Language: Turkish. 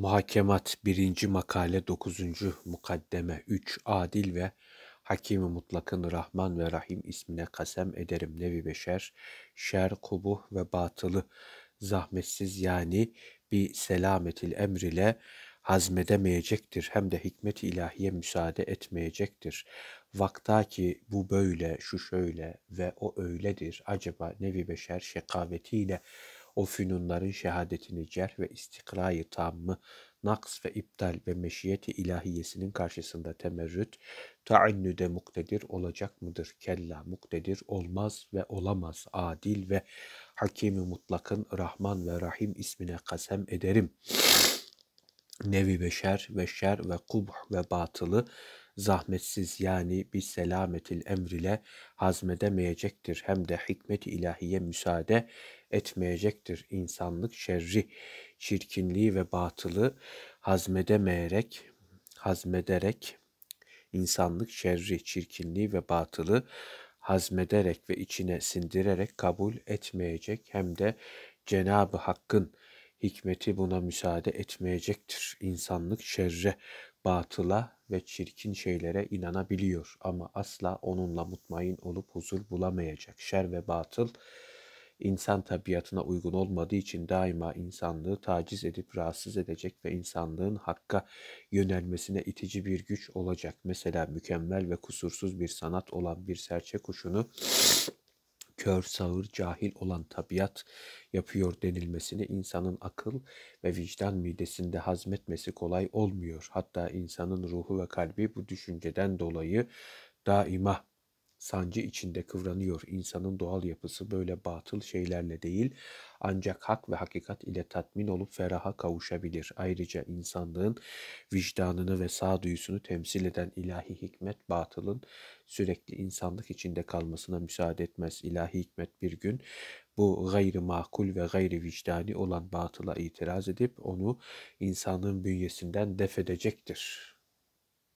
Muhakemat 1. Makale 9. Mukaddeme 3. Adil ve Hakimi Mutlak'ın Rahman ve Rahim ismine kasem ederim nevi beşer, şer, kubuh ve batılı zahmetsiz yani bir selametil emr ile hazmedemeyecektir hem de hikmet ilahiye müsaade etmeyecektir. Vakta ki bu böyle, şu şöyle ve o öyledir acaba nevi beşer şekavetiyle o fünunların şehadetini cerh ve istikrayı tammı, naks ve iptal ve meşiyeti ilahiyesinin karşısında temerrüt, taaennüde muktedir olacak mıdır? Kella muktedir olmaz ve olamaz. Adil ve hakimi mutlakın Rahman ve Rahim ismine kasem ederim. Nevi ve şer ve şer ve kubh ve batılı zahmetsiz yani bir selametil emrile hazmedemeyecektir. Hem de hikmet ilahiye müsaade etmeyecektir. İnsanlık şerri, çirkinliği ve batılı hazmedemeyerek, hazmederek, insanlık şerri, çirkinliği ve batılı hazmederek ve içine sindirerek kabul etmeyecek hem de Cenab-ı Hakk'ın hikmeti buna müsaade etmeyecektir. İnsanlık şerre, batıla ve çirkin şeylere inanabiliyor ama asla onunla mutmain olup huzur bulamayacak. Şer ve batıl insan tabiatına uygun olmadığı için daima insanlığı taciz edip rahatsız edecek ve insanlığın hakka yönelmesine itici bir güç olacak. Mesela mükemmel ve kusursuz bir sanat olan bir serçe kuşunu kör, sağır, cahil olan tabiat yapıyor denilmesini insanın akıl ve vicdan midesinde hazmetmesi kolay olmuyor. Hatta insanın ruhu ve kalbi bu düşünceden dolayı daima sancı içinde kıvranıyor. İnsanın doğal yapısı böyle batıl şeylerle değil ancak hak ve hakikat ile tatmin olup feraha kavuşabilir. Ayrıca insanlığın vicdanını ve sağduyusunu temsil eden ilahi hikmet batılın sürekli insanlık içinde kalmasına müsaade etmez. İlahi hikmet bir gün bu gayri makul ve gayri vicdani olan batıla itiraz edip onu insanlığın bünyesinden defedecektir.